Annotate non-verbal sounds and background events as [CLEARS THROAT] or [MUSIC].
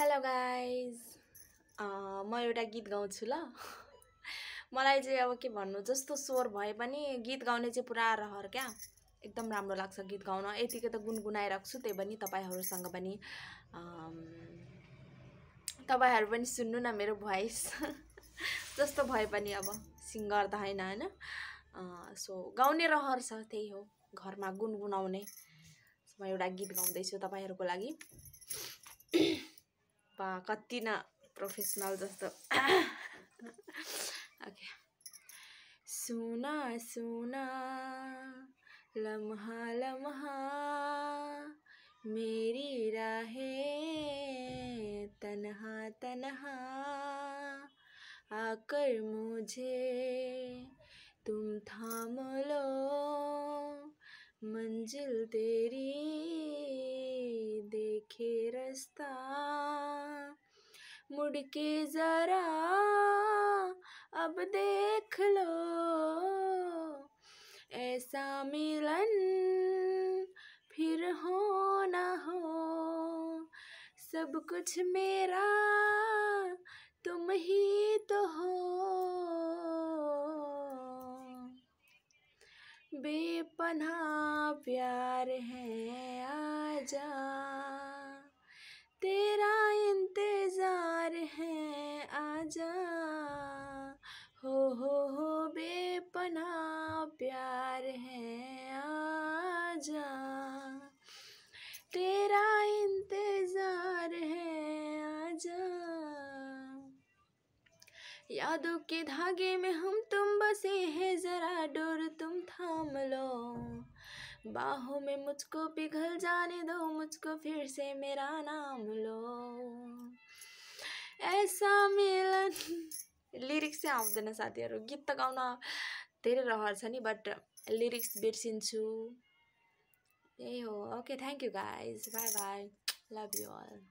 hello guys म एउटा गीत गाउँछु ल [LAUGHS] मलाई चाहिँ अब के भन्नु जस्तो स्वर भए पनि गीत गाउने चाहिँ पुरा रहर क्या एकदम राम्रो लाग्छ गीत गाउन यतिकै त गुनगुनाइराख्छु त्यही पनि तपाईँहरूसँग पनि तपाईँहरू पनि सुन्नु न मेरो भोइस [LAUGHS] जस्तो भए पनि अब सिङ्गर त होइन होइन सो गाउने रहर छ त्यही हो घरमा गुनगुनाउने म एउटा गीत गाउँदैछु तपाईँहरूको लागि [CLEARS THROAT] पा kati ना professional जस्तो ओके सुना सुना लम्हा लम्हा मेरी राहे तनहा तनहा आकर मुझे तुम थाम लो मंजिल तेरी मुड़ के ज़रा अब देख लो ऐसा मिलन फिर हो ना हो सब कुछ मेरा तुम ही तो हो बेपना प्यार है आजा तेरा प्यार है आजा तेरा इंतजार है आजा यादों के धागे में हम तुम बसे हैं जरा डोर तुम थाम लो बाहों में मुझको पिघल जाने दो मुझको फिर से मेरा नाम लो ऐसा मिलन लिरिक्स आहे आमचं ना गीत त गाउन धेरै रहर छ नि बट लिरिक्स बिर्सिन्छु त्यही हो okay thank you guys bye bye love you Al